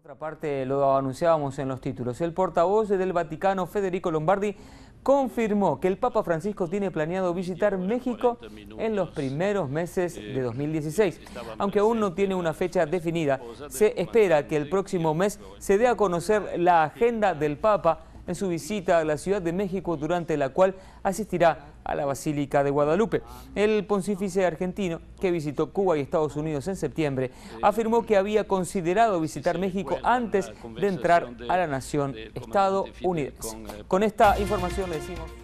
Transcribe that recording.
otra parte, lo anunciábamos en los títulos, el portavoz del Vaticano, Federico Lombardi, confirmó que el Papa Francisco tiene planeado visitar México en los primeros meses de 2016. Aunque aún no tiene una fecha definida, se espera que el próximo mes se dé a conocer la agenda del Papa en su visita a la Ciudad de México, durante la cual asistirá a la Basílica de Guadalupe. El pontífice argentino, que visitó Cuba y Estados Unidos en septiembre, afirmó que había considerado visitar México antes de entrar a la nación Unidos. Eh, con esta información le decimos...